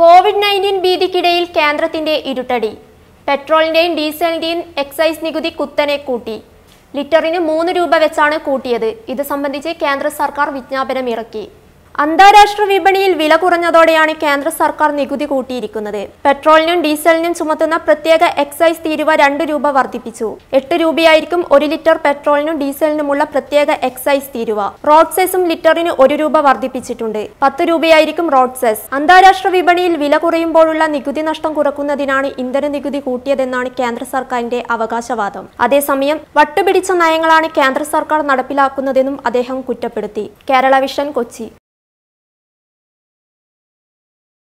Covid nineteen ഭീതിക്കിടയിൽ കേന്ദ്രത്തിന്റെ ഇരുട്ടടി പെട്രോളിന്റെയും ഡീസലിന്റെയും excise നികുതി കുത്തനെ കൂട്ടി ലിറ്ററിന് മൂന്ന് രൂപ വെച്ചാണ് കൂട്ടിയത് ഇത് സംബന്ധിച്ച് കേന്ദ്ര സർക്കാർ വിജ്ഞാപനം ഇറക്കി അന്താരാഷ്ട്ര വിപണിയിൽ വില കുറഞ്ഞതോടെയാണ് കേന്ദ്ര സർക്കാർ നികുതി കൂട്ടിയിരിക്കുന്നത് പെട്രോളിനും ഡീസലിനും ചുമത്തുന്ന പ്രത്യേക എക്സൈസ് തീരുവ രണ്ട് രൂപ വർദ്ധിപ്പിച്ചു എട്ട് രൂപയായിരിക്കും ഒരു ലിറ്റർ പെട്രോളിനും ഡീസലിനുമുള്ള പ്രത്യേക എക്സൈസ് തീരുവ റോഡ് സെസും ലിറ്ററിന് ഒരു രൂപ വർദ്ധിപ്പിച്ചിട്ടുണ്ട് പത്ത് രൂപയായിരിക്കും റോഡ് സെസ് അന്താരാഷ്ട്ര വിപണിയിൽ വില കുറയുമ്പോഴുള്ള നികുതി നഷ്ടം കുറക്കുന്നതിനാണ് ഇന്ധന നികുതി കൂട്ടിയതെന്നാണ് കേന്ദ്ര സർക്കാരിന്റെ അവകാശവാദം അതേസമയം വട്ടുപിടിച്ച നയങ്ങളാണ് കേന്ദ്ര സർക്കാർ നടപ്പിലാക്കുന്നതെന്നും അദ്ദേഹം കുറ്റപ്പെടുത്തി കേരള വിഷൻ കൊച്ചി